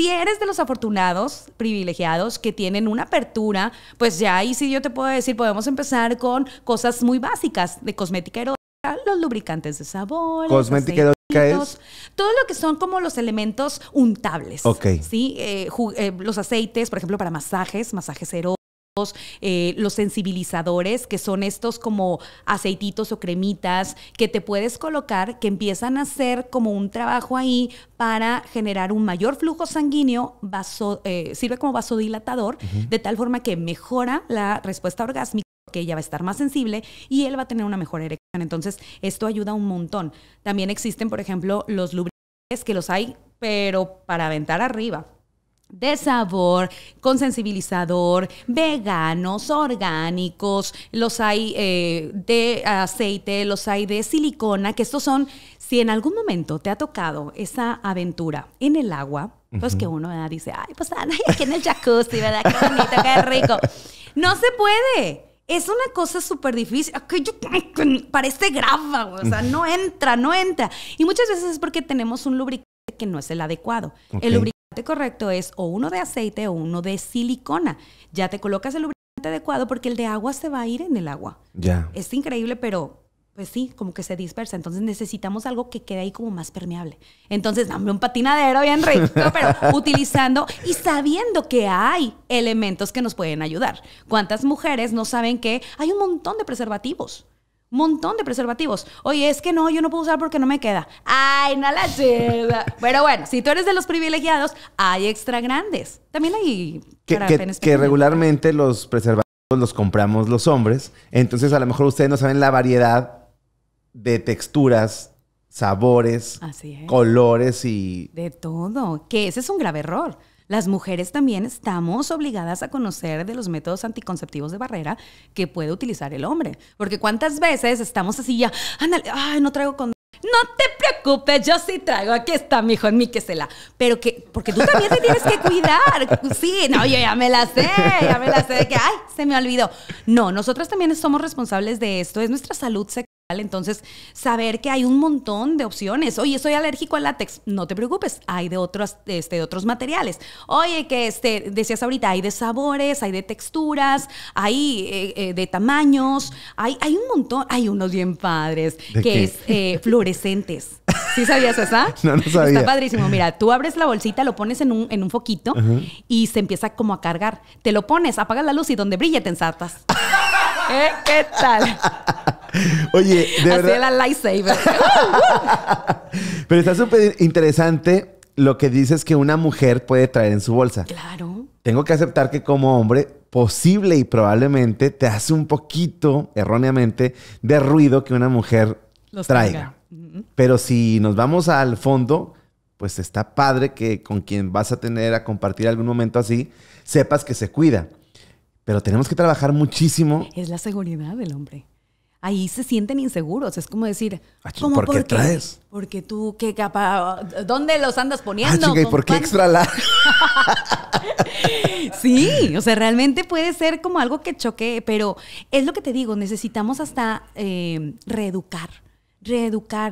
si eres de los afortunados, privilegiados, que tienen una apertura, pues ya ahí sí yo te puedo decir, podemos empezar con cosas muy básicas de cosmética erótica, los lubricantes de sabor, cosmética erótica es? Todo lo que son como los elementos untables. Ok. Eh, eh, los aceites, por ejemplo, para masajes, masajes eróticos eh, los sensibilizadores, que son estos como aceititos o cremitas que te puedes colocar, que empiezan a hacer como un trabajo ahí para generar un mayor flujo sanguíneo, eh, sirve como vasodilatador, de tal forma que mejora la respuesta orgásmica que ella va a estar más sensible y él va a tener una mejor erección. Entonces, esto ayuda un montón. También existen, por ejemplo, los lubricantes que los hay, pero para aventar arriba de sabor, con sensibilizador, veganos, orgánicos, los hay eh, de aceite, los hay de silicona, que estos son, si en algún momento te ha tocado esa aventura en el agua, pues que uno dice, ay, pues aquí en el jacuzzi, ¿verdad? Qué bonito, qué rico. No se puede. Es una cosa súper difícil. Parece grava, o sea, no entra, no entra. Y muchas veces es porque tenemos un lubricante que no es el adecuado. El lubricante correcto es o uno de aceite o uno de silicona. Ya te colocas el lubricante adecuado porque el de agua se va a ir en el agua. Ya. Es increíble, pero pues sí, como que se dispersa. Entonces necesitamos algo que quede ahí como más permeable. Entonces, dame un patinadero bien rico, pero utilizando y sabiendo que hay elementos que nos pueden ayudar. ¿Cuántas mujeres no saben que hay un montón de preservativos? montón de preservativos. Oye, es que no, yo no puedo usar porque no me queda. Ay, no la chida. Pero bueno, si tú eres de los privilegiados, hay extra grandes. También hay... Que, que regularmente los preservativos los compramos los hombres. Entonces, a lo mejor ustedes no saben la variedad de texturas, sabores, colores y... De todo. Que ese es un grave error. Las mujeres también estamos obligadas a conocer de los métodos anticonceptivos de barrera que puede utilizar el hombre. Porque cuántas veces estamos así ya, ándale, ay, no traigo con... No te preocupes, yo sí traigo. Aquí está, mijo, en mi que se la. Pero que, porque tú también te tienes que cuidar. Sí, no, yo ya me la sé, ya me la sé que, ay, se me olvidó. No, nosotras también somos responsables de esto. Es nuestra salud sexual entonces, saber que hay un montón de opciones. Oye, soy alérgico al látex. No te preocupes, hay de otros, este, otros materiales. Oye, que este, decías ahorita, hay de sabores, hay de texturas, hay eh, eh, de tamaños, hay, hay un montón. Hay unos bien padres, que es eh, fluorescentes. ¿Sí sabías eso? no, no sabía. Está padrísimo. Mira, tú abres la bolsita, lo pones en un, en un foquito y se empieza como a cargar. Te lo pones, apagas la luz y donde brilla te ensartas. ¿Qué tal? Oye, de verdad. la lightsaber. Pero está súper interesante lo que dices que una mujer puede traer en su bolsa. Claro. Tengo que aceptar que como hombre posible y probablemente te hace un poquito erróneamente de ruido que una mujer Los traiga. Pero si nos vamos al fondo, pues está padre que con quien vas a tener a compartir algún momento así, sepas que se cuida. Pero tenemos que trabajar muchísimo. Es la seguridad del hombre ahí se sienten inseguros. Es como decir, ah, ¿por, qué, traes? Porque tú, qué capa, ¿dónde los andas poniendo? Ah, por qué extra sí, o sea, realmente puede ser como algo que choque, pero es lo que te digo, necesitamos hasta eh, reeducar, reeducar